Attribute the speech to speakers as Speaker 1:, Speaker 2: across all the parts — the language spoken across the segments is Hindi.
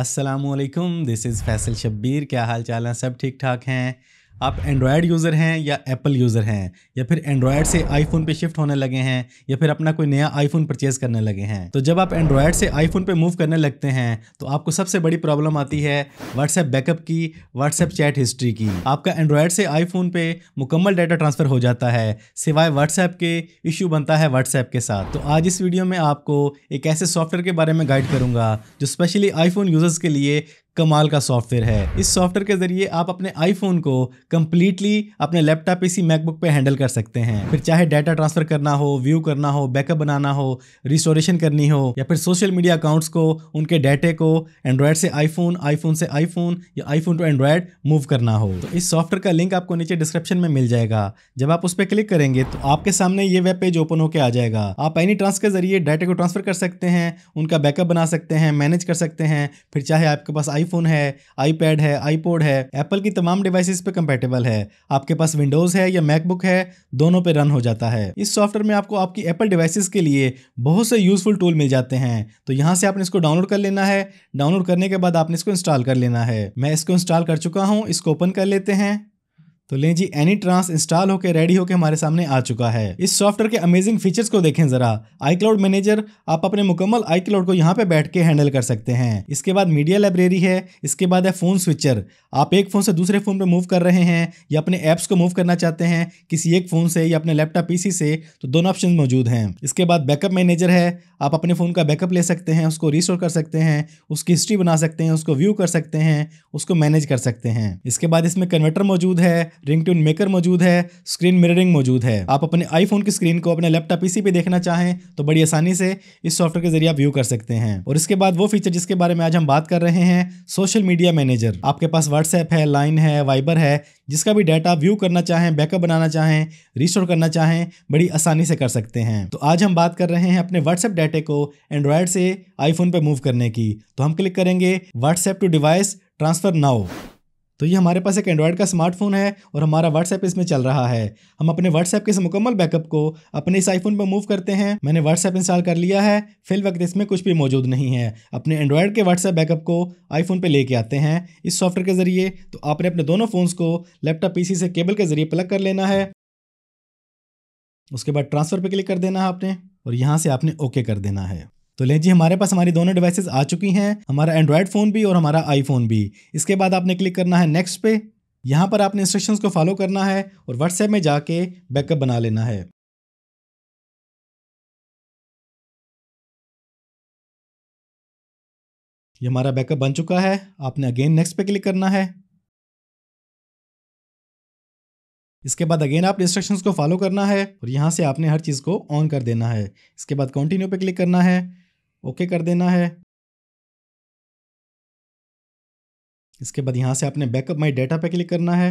Speaker 1: असलम दिस इज़ फैसल शब्बीर क्या हाल चाल हैं सब ठीक ठाक हैं आप एंड्रॉयड यूज़र हैं या एप्पल यूज़र हैं या फिर एंड्रॉयड से आईफोन पे शिफ्ट होने लगे हैं या फिर अपना कोई नया आईफोन परचेज करने लगे हैं तो जब आप एंड्रॉयड से आईफोन पे मूव करने लगते हैं तो आपको सबसे बड़ी प्रॉब्लम आती है व्हाट्सएप बैकअप की व्हाट्सएप चैट हिस्ट्री की आपका एंड्रॉयड से आईफोन पे मुकम्मल डाटा ट्रांसफ़र हो जाता है सिवाय व्हाट्सएप के इशू बनता है व्हाट्सएप के साथ तो आज इस वीडियो में आपको एक ऐसे सॉफ्टवेयर के बारे में गाइड करूँगा जो स्पेशली आईफोन यूज़र्स के लिए कमाल का सॉफ्टवेयर है इस सॉफ्टवेयर के जरिए आप अपने आईफोन को कम्प्लीटली अपने लैपटॉप इसी मैकबुक पे हैंडल कर सकते हैं फिर चाहे डाटा ट्रांसफर करना हो व्यू करना हो बैकअप बनाना हो रिस्टोरेशन करनी हो या फिर सोशल मीडिया अकाउंट्स को उनके डाटे को एंड्रॉयड से आईफोन आईफोन से आईफोन या आईफोन टू एंड्रॉयड मूव करना हो तो इस सॉफ्टवेयर का लिंक आपको नीचे डिस्क्रिप्शन में मिल जाएगा जब आप उस पर क्लिक करेंगे तो आपके सामने ये वेब पेज ओपन होकर आ जाएगा आप एनी ट्रांस के जरिए डाटा को ट्रांसफर कर सकते हैं उनका बैकअप बना सकते हैं मैनेज कर सकते हैं फिर चाहे आपके पास आई आईफोन है आईपैड है आईपोड है एप्पल की तमाम डिवाइसेस पे कंपेटेबल है आपके पास विंडोज़ है या मैकबुक है दोनों पे रन हो जाता है इस सॉफ्टवेयर में आपको आपकी एप्पल डिवाइसेस के लिए बहुत से यूज़फुल टूल मिल जाते हैं तो यहाँ से आपने इसको डाउनलोड कर लेना है डाउनलोड करने के बाद आपने इसको इंस्टॉल कर लेना है मैं इसको इंस्टॉल कर चुका हूँ इसको ओपन कर लेते हैं तो लें जी एनी ट्रांस इंस्टॉल होकर रेडी होकर हमारे सामने आ चुका है इस सॉफ्टवेयर के अमेजिंग फीचर्स को देखें जरा आई क्लाउड मैनेजर आप अपने मुकम्मल आई क्लाउड को यहाँ पे बैठ के हैंडल कर सकते हैं इसके बाद मीडिया लाइब्रेरी है इसके बाद है फोन स्विचर आप एक फोन से दूसरे फोन पर मूव कर रहे हैं या अपने ऐप्स को मूव करना चाहते हैं किसी एक फोन से या अपने लैपटॉप पीसी से तो दोनों ऑप्शन मौजूद हैं इसके बाद बैकअप मैनेजर है आप अपने फ़ोन का बैकअप ले सकते हैं उसको रिस्टोर कर सकते हैं उसकी हिस्ट्री बना सकते हैं उसको व्यू कर सकते हैं उसको मैनेज कर सकते हैं इसके बाद इसमें कन्वर्टर मौजूद है रिंगटोन मेकर मौजूद है स्क्रीन मिररिंग मौजूद है आप अपने आईफोन की स्क्रीन को अपने लैपटॉप इसी पे देखना चाहें तो बड़ी आसानी से इस सॉफ्टवेयर के जरिए आप व्यू कर सकते हैं और इसके बाद वो फीचर जिसके बारे में आज हम बात कर रहे हैं सोशल मीडिया मैनेजर आपके पास व्हाट्सएप है लाइन है वाइबर है जिसका भी डाटा व्यू करना चाहें बैकअप बनाना चाहें रिस्टोर करना चाहें बड़ी आसानी से कर सकते हैं तो आज हम बात कर रहे हैं अपने व्हाट्सएप डाटे को एंड्रॉयड से आईफोन पर मूव करने की तो हम क्लिक करेंगे WhatsApp to device transfer now तो ये हमारे पास एक एंड्रॉयड का स्मार्टफोन है और हमारा व्हाट्सएप इसमें चल रहा है हम अपने व्हाट्सएप के इस मुकम्मल बैकअप को अपने इस आईफोन पर मूव करते हैं मैंने व्हाट्सएप इंस्टॉल कर लिया है फिल वक्त इसमें कुछ भी मौजूद नहीं है अपने एंड्रॉयड के व्हाट्सएप बैकअप को आईफोन पर लेके आते हैं इस सॉफ्टवेयर के ज़रिए तो आपने अपने दोनों फ़ोन्स को लैपटॉप पीसी से केबल के ज़रिए प्लग कर लेना है उसके बाद ट्रांसफ़र पर क्लिक कर देना है आपने और यहाँ से आपने ओके कर देना है तो ले जी हमारे पास हमारी दोनों डिवाइसेज आ चुकी हैं हमारा एंड्रॉयड फ़ोन भी और हमारा आईफोन भी इसके बाद आपने क्लिक करना है नेक्स्ट पे यहाँ पर आपने इंस्ट्रक्शंस को फॉलो करना है और व्हाट्सएप में जाके बैकअप बना लेना है ये हमारा बैकअप बन चुका है आपने अगेन नेक्स्ट पे क्लिक करना है इसके बाद अगेन आपने इंस्ट्रक्शंस को फॉलो करना है और यहाँ से आपने हर चीज़ को ऑन कर देना है इसके बाद कंटिन्यू पे क्लिक करना है ओके कर देना है इसके बाद यहाँ से आपने बैकअप माई डेटा पे क्लिक करना है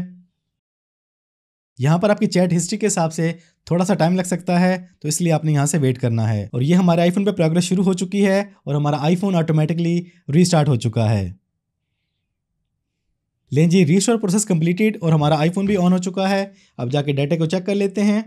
Speaker 1: यहां पर आपकी चैट हिस्ट्री के हिसाब से थोड़ा सा टाइम लग सकता है तो इसलिए आपने यहाँ से वेट करना है और ये हमारे आईफोन पे प्रोग्रेस शुरू हो चुकी है और हमारा आईफोन ऑटोमेटिकली रीस्टार्ट हो चुका है लें जी रीस्टोर प्रोसेस कंप्लीटेड और हमारा आईफोन भी ऑन हो चुका है अब जाके डाटा को चेक कर लेते हैं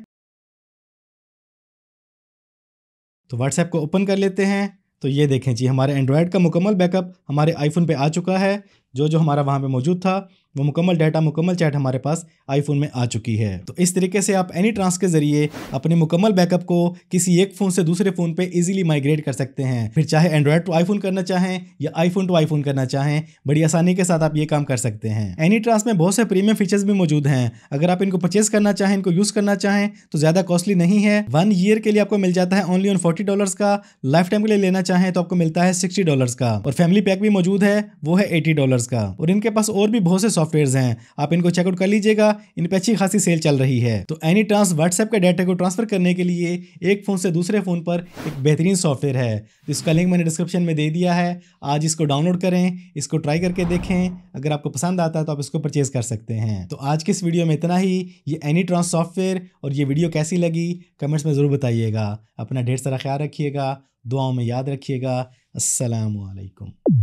Speaker 1: तो व्हाट्सएप को ओपन कर लेते हैं तो ये देखें जी हमारे एंड्रॉयड का मुकम्मल बैकअप हमारे आईफोन पे आ चुका है जो जो हमारा वहाँ पे मौजूद था वो मुकम्मल डाटा मुकम्मल चैट हमारे पास आईफोन में आ चुकी है तो इस तरीके से आप एनी ट्रांस के जरिए अपने मुकम्मल बैकअप को किसी एक फ़ोन से दूसरे फ़ोन पे इजीली माइग्रेट कर सकते हैं फिर चाहे एंड्रॉयड टू आईफोन करना चाहें या आईफोन टू आईफोन करना चाहें बड़ी आसानी के साथ आप ये काम कर सकते हैं एनी ट्रांस में बहुत से प्रीमियम फीचर्स भी मौजूद हैं अगर आप इनको परचेज करना चाहें इनको यूज़ करना चाहें तो ज़्यादा कॉस्टली नहीं है वन ईयर के लिए आपको मिल जाता है ओनली ऑन फोर्टी डॉलर का लाइफ टाइम के लिए लेना चाहें तो आपको मिलता है सिक्सटी डॉलर का और फैमिली पैक भी मौजूद है वो है एटी डॉलर सॉफ्टवेयर्स का और इनके पास और भी बहुत से सॉफ्टवेयर हैं आप इनको चेकआउट कर लीजिएगा इन पे अच्छी खासी सेल चल रही है तो एनी ट्रांस व्हाट्सएप के डाटा को ट्रांसफर करने के लिए एक फोन से दूसरे फोन पर एक बेहतरीन सॉफ्टवेयर है तो इसका लिंक मैंने डिस्क्रिप्शन में दे दिया है आज इसको डाउनलोड करें इसको ट्राई करके देखें अगर आपको पसंद आता है तो आप इसको परचेज कर सकते हैं तो आज के इस वीडियो में इतना ही ये एनी ट्रांस सॉफ्टवेयर और ये वीडियो कैसी लगी कमेंट्स में ज़रूर बताइएगा अपना ढेर सारा ख्याल रखिएगा दुआओं में याद रखिएगा असलकम